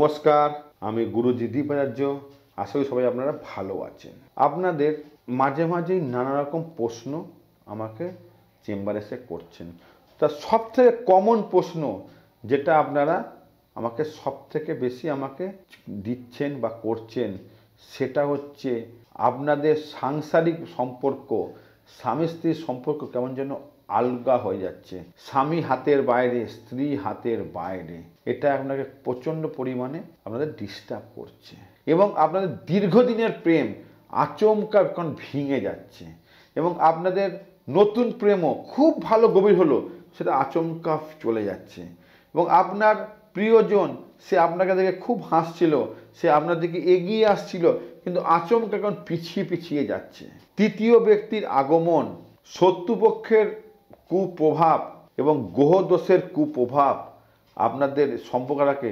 নমস্কার আমি গুরুজি দীপাচার্য আশা করি সবাই আপনারা ভালো আছেন আপনাদের মাঝে মাঝেই নানা রকম প্রশ্ন আমাকে চেম্বারে এসে করছেন তা সব থেকে কমন প্রশ্ন যেটা আপনারা আমাকে সব থেকে বেশি আমাকে দিচ্ছেন বা করছেন সেটা হচ্ছে আপনাদের সাংসারিক সম্পর্ক স্বামী স্ত্রীর সম্পর্ক কেমন যেন আলগা হয়ে যাচ্ছে স্বামী হাতের বাইরে স্ত্রী হাতের বাইরে এটা আপনাকে প্রচণ্ড পরিমাণে আপনাদের ডিস্টার্ব করছে এবং আপনাদের দীর্ঘদিনের প্রেম আচমকা এখন ভেঙে যাচ্ছে এবং আপনাদের নতুন প্রেমও খুব ভালো গভীর হলো সেটা আচমকা চলে যাচ্ছে এবং আপনার প্রিয়জন সে আপনাকে দেখে খুব হাসছিল সে আপনার দিকে এগিয়ে আসছিল কিন্তু আচমকা এখন পিছিয়ে পিছিয়ে যাচ্ছে তৃতীয় ব্যক্তির আগমন শত্রুপক্ষের কুপ্রভাব এবং গ্রহদোষের কুপ্রভাব আপনাদের সম্পর্কটাকে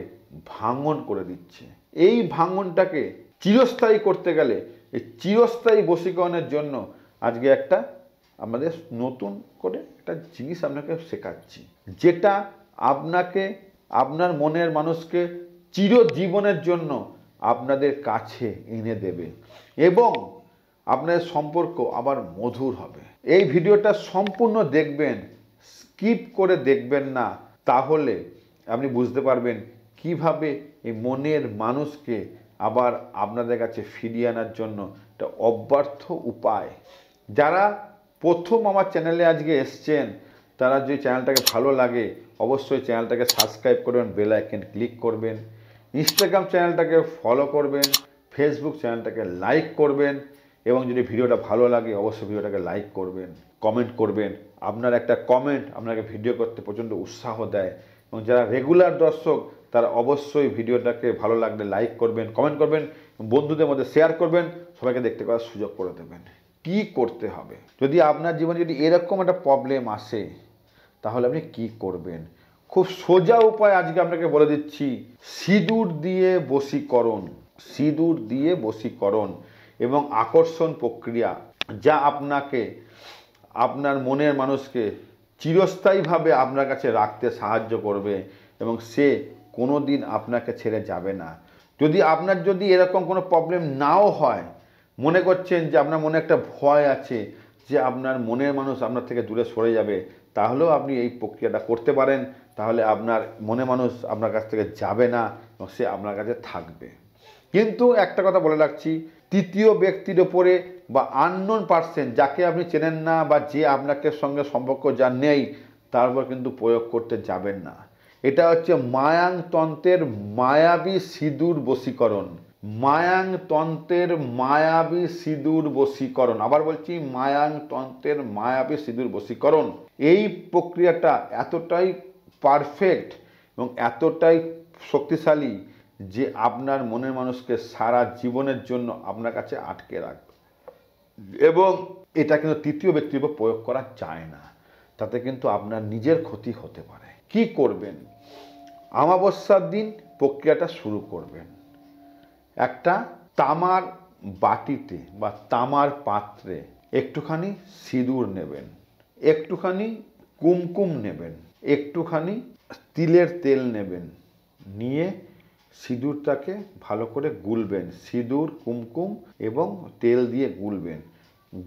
ভাঙন করে দিচ্ছে এই ভাঙনটাকে চিরস্থায়ী করতে গেলে এই চিরস্থায়ী বশীকরণের জন্য আজকে একটা আমাদের নতুন করে একটা জিনিস আপনাকে শেখাচ্ছি যেটা আপনাকে আপনার মনের মানুষকে চিরজীবনের জন্য আপনাদের কাছে এনে দেবে এবং আপনাদের সম্পর্ক আবার মধুর হবে এই ভিডিওটা সম্পূর্ণ দেখবেন স্কিপ করে দেখবেন না তাহলে আপনি বুঝতে পারবেন কিভাবে এই মনের মানুষকে আবার আপনাদের কাছে ফিরিয়ে আনার জন্য একটা অব্যর্থ উপায় যারা প্রথম আমার চ্যানেলে আজকে এসছেন তারা যদি চ্যানেলটাকে ভালো লাগে অবশ্যই চ্যানেলটাকে সাবস্ক্রাইব করবেন বেল আইকন ক্লিক করবেন ইনস্টাগ্রাম চ্যানেলটাকে ফলো করবেন ফেসবুক চ্যানেলটাকে লাইক করবেন এবং যদি ভিডিওটা ভালো লাগে অবশ্যই ভিডিওটাকে লাইক করবেন কমেন্ট করবেন আপনার একটা কমেন্ট আপনাকে ভিডিও করতে প্রচণ্ড উৎসাহ দেয় এবং যারা রেগুলার দর্শক তারা অবশ্যই ভিডিওটাকে ভালো লাগলে লাইক করবেন কমেন্ট করবেন বন্ধুদের মধ্যে শেয়ার করবেন সবাইকে দেখতে পাওয়ার সুযোগ করে দেবেন কি করতে হবে যদি আপনার জীবনে যদি এরকম একটা প্রবলেম আসে তাহলে আপনি কি করবেন খুব সোজা উপায় আজকে আপনাকে বলে দিচ্ছি সিঁদুর দিয়ে বশীকরণ সিঁদুর দিয়ে বশীকরণ এবং আকর্ষণ প্রক্রিয়া যা আপনাকে আপনার মনের মানুষকে চিরস্থায়ীভাবে আপনার কাছে রাখতে সাহায্য করবে এবং সে কোনো দিন আপনাকে ছেড়ে যাবে না যদি আপনার যদি এরকম কোনো প্রবলেম নাও হয় মনে করছেন যে আপনার মনে একটা ভয় আছে যে আপনার মনের মানুষ আপনার থেকে দূরে সরে যাবে তাহলেও আপনি এই প্রক্রিয়াটা করতে পারেন তাহলে আপনার মনে মানুষ আপনার কাছ থেকে যাবে না এবং সে আপনার কাছে থাকবে কিন্তু একটা কথা বলে রাখছি তৃতীয় ব্যক্তির ওপরে বা আননোন পার্সেন যাকে আপনি চেনেন না বা যে আপনাকে সঙ্গে সম্পর্ক যা নেই তার উপর কিন্তু প্রয়োগ করতে যাবেন না এটা হচ্ছে মায়াংতন্ত্রের মায়াবী সিঁদুর বশীকরণ মায়াংতন্ত্রের মায়াবী সিঁদুর বশীকরণ আবার বলছি মায়াংতন্ত্রের মায়াবী সিঁদুর বশীকরণ এই প্রক্রিয়াটা এতটাই পারফেক্ট এবং এতটাই শক্তিশালী যে আপনার মনের মানুষকে সারা জীবনের জন্য আপনার কাছে আটকে রাখবে এবং এটা কিন্তু তৃতীয় ব্যক্তির উপর প্রয়োগ করা যায় না তাতে কিন্তু আপনার নিজের ক্ষতি হতে পারে কি করবেন আমাবস্যার দিন প্রক্রিয়াটা শুরু করবেন একটা তামার বাটিতে বা তামার পাত্রে একটুখানি সিঁদুর নেবেন একটুখানি কুমকুম নেবেন একটুখানি তিলের তেল নেবেন নিয়ে সিঁদুরটাকে ভালো করে গুলবেন সিঁদুর কুমকুম এবং তেল দিয়ে গুলবেন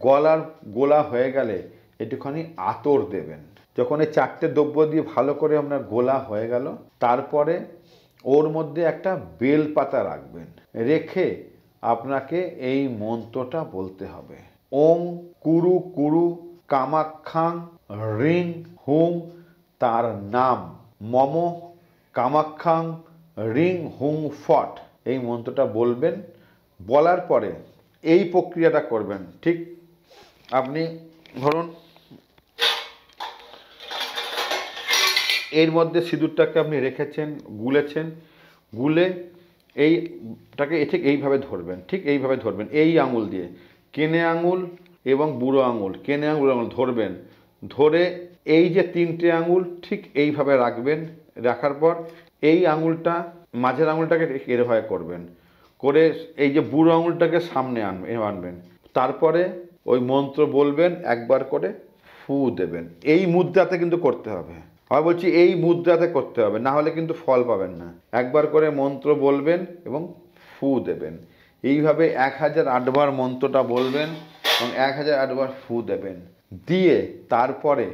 গলার গোলা হয়ে গেলে একটুখানি আতর দেবেন যখন এই চারটে দ্রব্য দিয়ে ভালো করে আপনার গোলা হয়ে গেল তারপরে ওর মধ্যে একটা বেল পাতা রাখবেন রেখে আপনাকে এই মন্ত্রটা বলতে হবে ওং কুরু কুরু কামাক্ষাং রিং হুম তার নাম মম কামাক্ষাং রিং হুং ফট এই মন্ত্রটা বলবেন বলার পরে এই প্রক্রিয়াটা করবেন ঠিক আপনি ধরুন এর মধ্যে সিঁদুরটাকে আপনি রেখেছেন গুলেছেন গুলে এইটাকে ঠিক এইভাবে ধরবেন ঠিক এইভাবে ধরবেন এই আঙুল দিয়ে কেনে আঙুল এবং বুড়ো আঙুল কেনে আঙুল আঙুল ধরবেন ধরে এই যে তিনটে আঙুল ঠিক এইভাবে রাখবেন রাখার পর এই আঙুলটা মাঝের আঙুলটাকে এরভাবে করবেন করে এই যে বুড়ো আঙুলটাকে সামনে আনবেন আনবেন তারপরে ওই মন্ত্র বলবেন একবার করে ফু দেবেন এই মুদ্রাতে কিন্তু করতে হবে আমি বলছি এই মুদ্রাতে করতে হবে না হলে কিন্তু ফল পাবেন না একবার করে মন্ত্র বলবেন এবং ফু দেবেন এইভাবে এক হাজার আটবার মন্ত্রটা বলবেন এবং এক হাজার আটবার ফু দেবেন দিয়ে তারপরে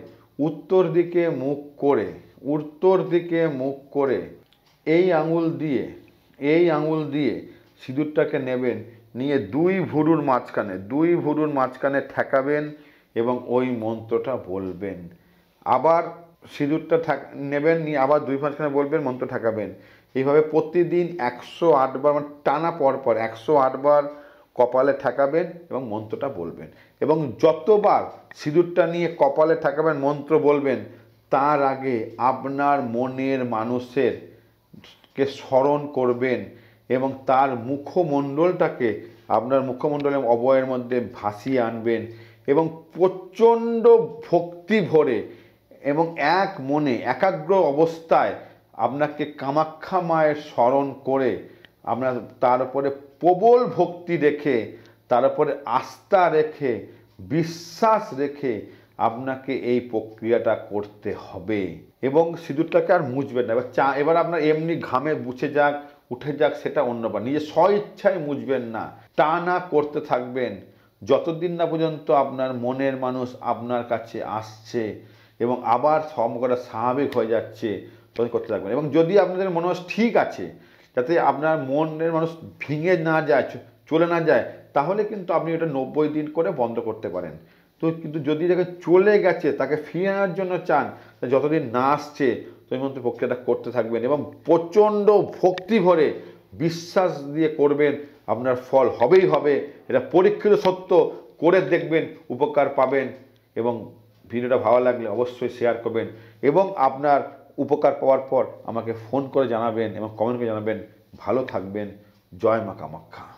উত্তর দিকে মুখ করে উত্তর দিকে মুখ করে এই আঙুল দিয়ে এই আঙুল দিয়ে সিঁদুরটাকে নেবেন নিয়ে দুই ভুরুর মাঝখানে দুই ভুরুর মাঝখানে ঠেকাবেন এবং ওই মন্ত্রটা বলবেন আবার সিঁদুরটা নেবেন নিয়ে আবার দুই মাঝখানে বলবেন মন্ত্র ঠেকাবেন এইভাবে প্রতিদিন একশো আটবার মানে টানা পরপর একশো আটবার কপালে ঠেকাবেন এবং মন্ত্রটা বলবেন এবং যতবার সিঁদুরটা নিয়ে কপালে ঠেকাবেন মন্ত্র বলবেন তার আগে আপনার মনের মানুষের কে স্মরণ করবেন এবং তার মুখমণ্ডলটাকে আপনার মুখমণ্ডলে অবয়ের মধ্যে ভাসিয়ে আনবেন এবং প্রচণ্ড ভক্তি ভরে এবং এক মনে একাগ্র অবস্থায় আপনাকে কামাখ্যা মায়ের স্মরণ করে আমরা তার উপরে প্রবল ভক্তি রেখে তার উপরে আস্থা রেখে বিশ্বাস রেখে আপনাকে এই প্রক্রিয়াটা করতে হবে এবং সিঁদুরটাকে আর মুছবেন না এবার চা এবার আপনার এমনি ঘামে বুঝে যাক উঠে যাক সেটা অন্যবার নিজে স্ব ইচ্ছায় মুছবেন না তা না করতে থাকবেন যতদিন না পর্যন্ত আপনার মনের মানুষ আপনার কাছে আসছে এবং আবার সম্পর্কটা স্বাভাবিক হয়ে যাচ্ছে তখন করতে থাকবেন এবং যদি আপনাদের মনে ঠিক আছে যাতে আপনার মনের মানুষ ভেঙে না যায় চলে না যায় তাহলে কিন্তু আপনি এটা নব্বই দিন করে বন্ধ করতে পারেন তো কিন্তু যদি তাকে চলে গেছে তাকে ফিরিয়ে আনার জন্য চান যতদিন না আসছে মধ্যে প্রক্রিয়াটা করতে থাকবেন এবং প্রচণ্ড ভক্তি ভরে বিশ্বাস দিয়ে করবেন আপনার ফল হবেই হবে এটা পরীক্ষিত সত্য করে দেখবেন উপকার পাবেন এবং ভিডিওটা ভালো লাগলে অবশ্যই শেয়ার করবেন এবং আপনার উপকার পাওয়ার পর আমাকে ফোন করে জানাবেন এবং কমেন্ট করে জানাবেন ভালো থাকবেন জয় মা কামাখ্যা